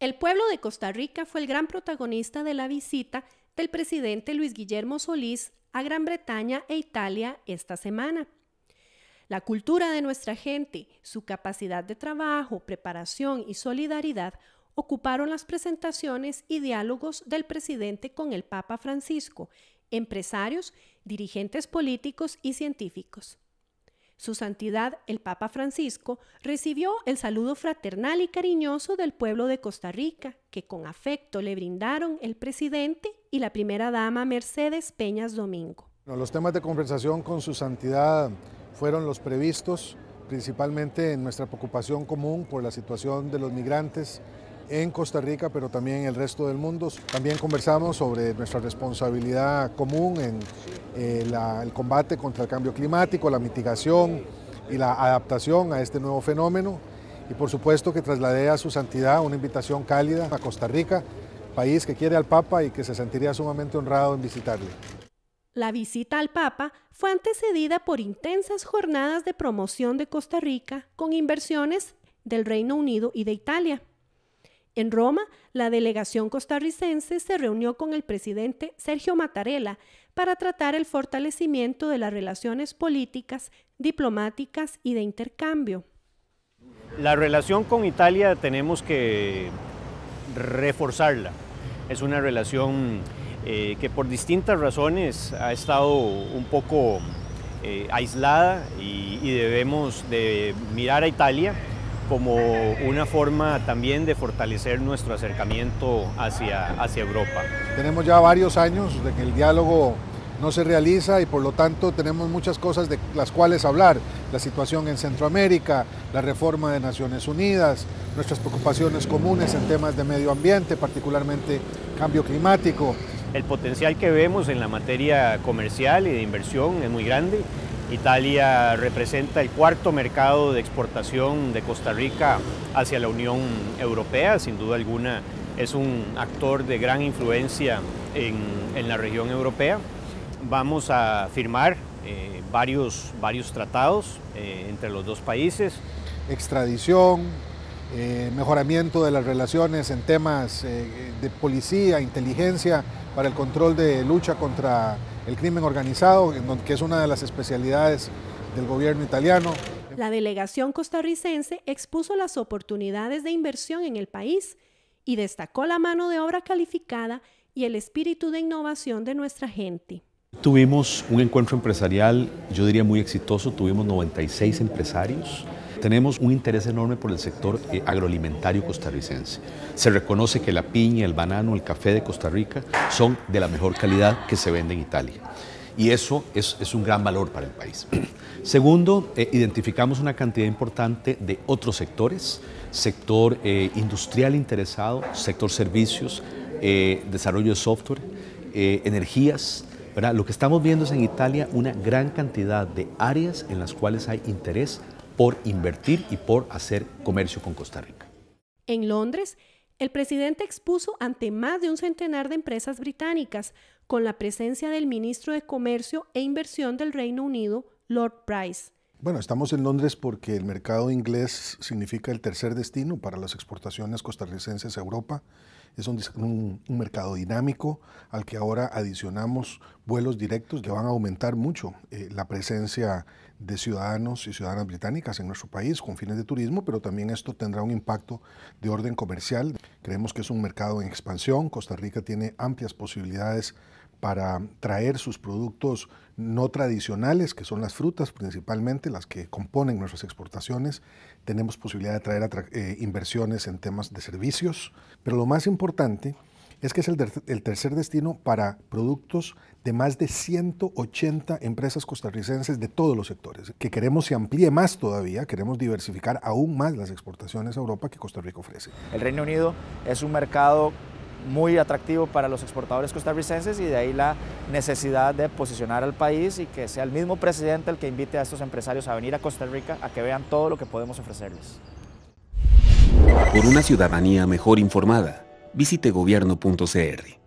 El pueblo de Costa Rica fue el gran protagonista de la visita del presidente Luis Guillermo Solís a Gran Bretaña e Italia esta semana. La cultura de nuestra gente, su capacidad de trabajo, preparación y solidaridad ocuparon las presentaciones y diálogos del presidente con el Papa Francisco, empresarios, dirigentes políticos y científicos. Su Santidad el Papa Francisco recibió el saludo fraternal y cariñoso del pueblo de Costa Rica, que con afecto le brindaron el presidente y la primera dama Mercedes Peñas Domingo. los temas de conversación con Su Santidad fueron los previstos, principalmente en nuestra preocupación común por la situación de los migrantes en Costa Rica, pero también en el resto del mundo. También conversamos sobre nuestra responsabilidad común en eh, el combate contra el cambio climático, la mitigación y la adaptación a este nuevo fenómeno. Y por supuesto que trasladé a su santidad una invitación cálida a Costa Rica, país que quiere al Papa y que se sentiría sumamente honrado en visitarle. La visita al Papa fue antecedida por intensas jornadas de promoción de Costa Rica con inversiones del Reino Unido y de Italia. En Roma, la delegación costarricense se reunió con el presidente Sergio Mattarella para tratar el fortalecimiento de las relaciones políticas, diplomáticas y de intercambio. La relación con Italia tenemos que reforzarla. Es una relación eh, que por distintas razones ha estado un poco eh, aislada y, debemos de mirar a Italia como una forma también de fortalecer nuestro acercamiento hacia, Europa. Tenemos ya varios años de que el diálogo no se realiza y por lo tanto tenemos muchas cosas de las cuales hablar. La situación en Centroamérica, la reforma de Naciones Unidas, nuestras preocupaciones comunes en temas de medio ambiente, particularmente cambio climático. El potencial que vemos en la materia comercial y de inversión es muy grande Italia representa el cuarto mercado de exportación de Costa Rica hacia la Unión Europea, sin duda alguna es un actor de gran influencia en, en la región europea. Vamos a firmar eh, varios, varios tratados eh, entre los dos países. Extradición, eh, mejoramiento de las relaciones en temas eh, de policía, inteligencia, para el control de lucha contra el crimen organizado, que es una de las especialidades del gobierno italiano. La delegación costarricense expuso las oportunidades de inversión en el país y destacó la mano de obra calificada y el espíritu de innovación de nuestra gente. Tuvimos un encuentro empresarial, yo diría muy exitoso, tuvimos 96 empresarios, tenemos un interés enorme por el sector eh, agroalimentario costarricense. Se reconoce que la piña, el banano, el café de Costa Rica son de la mejor calidad que se vende en Italia. Y eso es, un gran valor para el país. Segundo, eh, identificamos una cantidad importante de otros sectores, sector eh, industrial interesado, sector servicios, desarrollo de software, energías, Lo que estamos viendo es en Italia una gran cantidad de áreas en las cuales hay interés por invertir y por hacer comercio con Costa Rica. En Londres, el presidente expuso ante más de un centenar de empresas británicas, con la presencia del ministro de Comercio e Inversión del Reino Unido, Lord Price. Bueno, estamos en Londres porque el mercado inglés significa el tercer destino para las exportaciones costarricenses a Europa. Es un, mercado dinámico al que ahora adicionamos vuelos directos que van a aumentar mucho eh, la presencia de ciudadanos y ciudadanas británicas en nuestro país con fines de turismo, pero también esto tendrá un impacto de orden comercial. Creemos que es un mercado en expansión. Costa Rica tiene amplias posibilidades para traer sus productos no tradicionales, que son las frutas principalmente, las que componen nuestras exportaciones. Tenemos posibilidad de traer eh, inversiones en temas de servicios, pero lo más importante es que es el, el tercer destino para productos de más de 180 empresas costarricenses de todos los sectores, que queremos se amplíe más todavía, queremos diversificar aún más las exportaciones a Europa que Costa Rica ofrece. El Reino Unido es un mercado muy atractivo para los exportadores costarricenses y de ahí la necesidad de posicionar al país y que sea el mismo presidente el que invite a estos empresarios a venir a Costa Rica a que vean todo lo que podemos ofrecerles. Por una ciudadanía mejor informada, visite gobierno.cr.